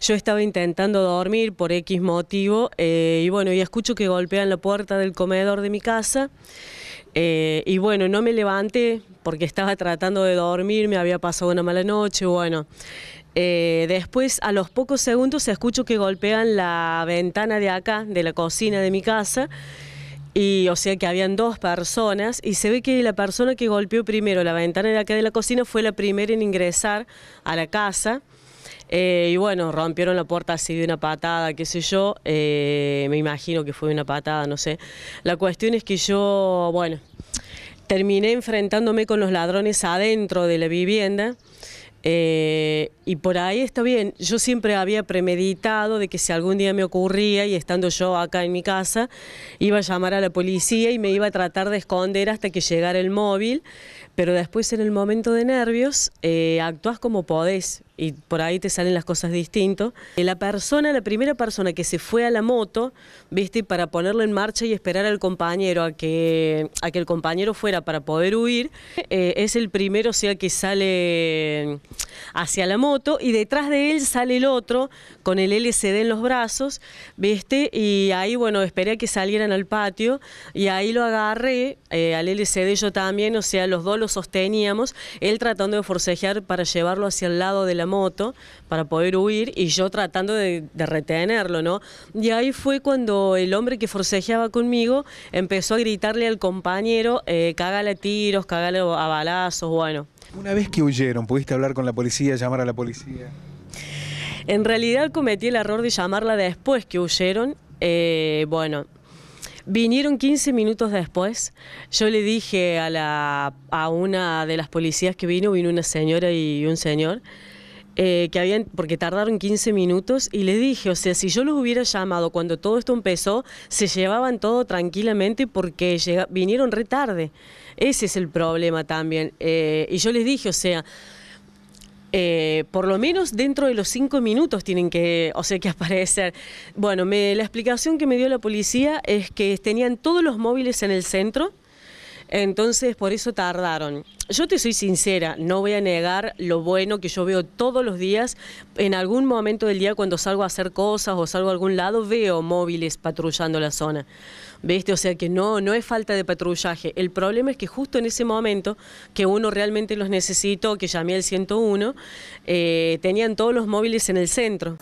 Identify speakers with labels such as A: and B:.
A: Yo estaba intentando dormir por X motivo eh, y bueno, y escucho que golpean la puerta del comedor de mi casa. Eh, y bueno, no me levanté porque estaba tratando de dormir, me había pasado una mala noche, bueno. Eh, después, a los pocos segundos, escucho que golpean la ventana de acá, de la cocina de mi casa. Y o sea que habían dos personas y se ve que la persona que golpeó primero la ventana de acá de la cocina fue la primera en ingresar a la casa. Eh, y bueno, rompieron la puerta así de una patada, qué sé yo, eh, me imagino que fue una patada, no sé. La cuestión es que yo, bueno, terminé enfrentándome con los ladrones adentro de la vivienda. Eh, y por ahí está bien, yo siempre había premeditado de que si algún día me ocurría y estando yo acá en mi casa, iba a llamar a la policía y me iba a tratar de esconder hasta que llegara el móvil, pero después en el momento de nervios eh, actúas como podés, y por ahí te salen las cosas distinto. La persona, la primera persona que se fue a la moto, viste, para ponerlo en marcha y esperar al compañero a que, a que el compañero fuera para poder huir, eh, es el primero, o sea, que sale hacia la moto y detrás de él sale el otro con el LCD en los brazos, viste, y ahí, bueno, esperé a que salieran al patio y ahí lo agarré, eh, al LCD yo también, o sea, los dos lo sosteníamos, él tratando de forcejear para llevarlo hacia el lado de la moto para poder huir y yo tratando de, retenerlo, ¿no? Y ahí fue cuando el hombre que forcejeaba conmigo empezó a gritarle al compañero, eh, cagale tiros, cágale a balazos, bueno. Una vez que huyeron, ¿pudiste hablar con la policía, llamar a la policía? En realidad cometí el error de llamarla después que huyeron. Eh, bueno, vinieron 15 minutos después. Yo le dije a, la, a una de las policías que vino, vino una señora y un señor. Eh, que habían, porque tardaron 15 minutos, y les dije, o sea, si yo los hubiera llamado cuando todo esto empezó, se llevaban todo tranquilamente porque vinieron retarde. Ese es el problema también. Eh, y yo les dije, o sea, eh, por lo menos dentro de los cinco minutos tienen que, o sea, que aparecer. Bueno, la explicación que me dio la policía es que tenían todos los móviles en el centro, entonces, por eso tardaron. Yo te soy sincera, no voy a negar lo bueno que yo veo todos los días. En algún momento del día, cuando salgo a hacer cosas o salgo a algún lado, veo móviles patrullando la zona. ¿Viste? O sea que no, no es falta de patrullaje. El problema es que justo en ese momento, que uno realmente los necesitó, que llamé al 101, eh, tenían todos los móviles en el centro.